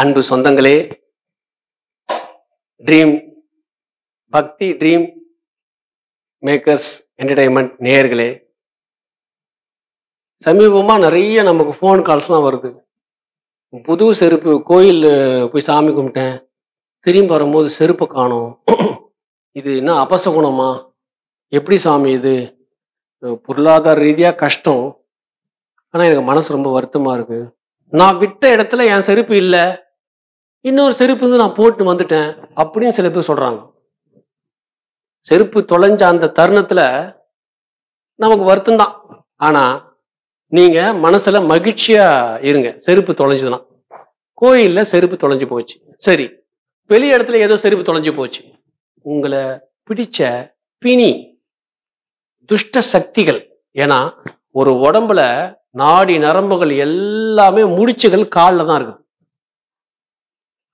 அன்பு சொந்தங்களே ட்ரீம் பக்தி ட்ரீம் மேக்கர்ஸ் என்டர்டைன்மெண்ட் நேயர்களே சமீபமாக நிறைய நமக்கு ஃபோன் கால்ஸ்லாம் வருது புது செருப்பு கோயில் போய் சாமி கும்பிட்டேன் திரும்பி வரும்போது செருப்பை காணும் இது என்ன அபசகுணமா எப்படி சாமி இது பொருளாதார ரீதியாக கஷ்டம் ஆனால் எனக்கு மனசு ரொம்ப வருத்தமாக இருக்குது நான் விட்ட இடத்துல என் செருப்பு இல்லை இன்னொரு செருப்பு வந்து நான் போட்டு வந்துட்டேன் அப்படின்னு சில பேர் சொல்றாங்க செருப்பு தொலைஞ்ச அந்த தருணத்துல நமக்கு வருத்தம் தான் ஆனா நீங்க மனசுல மகிழ்ச்சியா இருங்க செருப்பு தொலைஞ்சதுன்னா கோயில்ல செருப்பு தொலைஞ்சு போச்சு சரி வெளி இடத்துல ஏதோ செருப்பு தொலைஞ்சு போச்சு உங்களை பிடிச்ச பிணி துஷ்ட சக்திகள் ஏன்னா ஒரு உடம்புல நாடி நரம்புகள் எல்லாமே முடிச்சுகள் காலில் தான் இருக்குது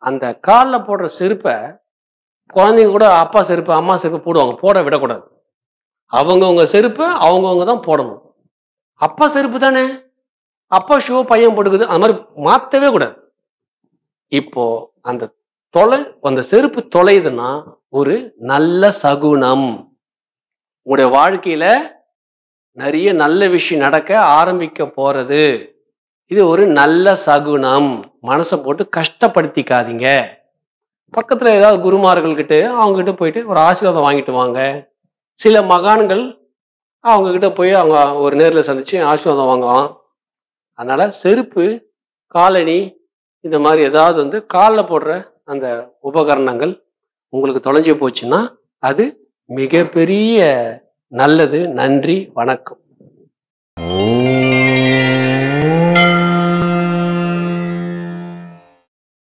அந்த காலில் போடுற செருப்பை குழந்தைங்க கூட அப்பா செருப்பு அம்மா செருப்பு போடுவாங்க போட விடக்கூடாது அவங்கவுங்க செருப்பை அவங்கவுங்க தான் போடணும் அப்பா செருப்பு தானே அப்பா ஷூ பையன் போட்டுக்குது அது மாதிரி மாற்றவே கூடாது இப்போ அந்த தொலை அந்த செருப்பு தொலையுதுன்னா ஒரு நல்ல சகுனம் உங்களுடைய வாழ்க்கையில நிறைய நல்ல விஷயம் நடக்க ஆரம்பிக்க போறது இது ஒரு நல்ல சகுனம் மனசை போட்டு கஷ்டப்படுத்திக்காதீங்க பக்கத்தில் ஏதாவது குருமார்கள்கிட்ட அவங்ககிட்ட போயிட்டு ஒரு ஆசீர்வாதம் வாங்கிட்டு வாங்க சில மகான்கள் அவங்கக்கிட்ட போய் அவங்க ஒரு நேரில் சந்தித்து ஆசீர்வாதம் வாங்குவான் அதனால் செருப்பு காலணி இந்த மாதிரி ஏதாவது வந்து காலில் போடுற அந்த உபகரணங்கள் உங்களுக்கு தொலைஞ்சு போச்சுன்னா அது மிகப்பெரிய நல்லது நன்றி வணக்கம் ஓ